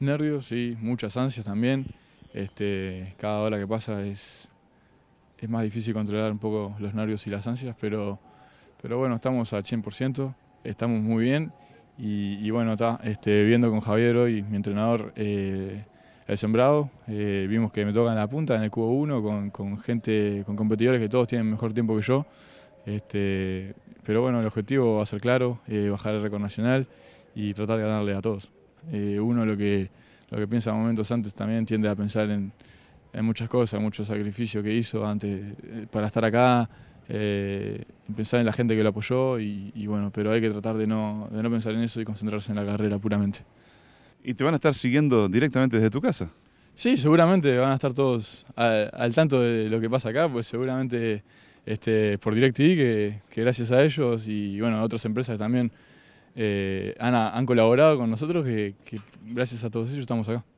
Nervios, sí, muchas ansias también. Este, cada hora que pasa es, es más difícil controlar un poco los nervios y las ansias, pero, pero bueno, estamos al 100%, estamos muy bien y, bueno, está viendo con Javier hoy, mi entrenador, eh, el sembrado, eh, vimos que me toca en la punta, en el cubo 1, con, gente, con competidores que todos tienen mejor tiempo que yo. Este, pero bueno, el objetivo va a ser claro, eh, bajar el récord nacional y tratar de ganarle a todos. Eh, uno lo que, lo que piensa momentos antes también tiende a pensar en, en muchas cosas, muchos sacrificios que hizo antes eh, para estar acá, eh, pensar en la gente que lo apoyó y, bueno, pero hay que tratar de no, de no pensar en eso y concentrarse en la carrera puramente. ¿Y te van a estar siguiendo directamente desde tu casa? Sí, seguramente van a estar todos al, tanto de lo que pasa acá, pues seguramente este, por DirecTV, que, que gracias a ellos y bueno, a otras empresas también eh, han, colaborado con nosotros, que, que gracias a todos ellos estamos acá.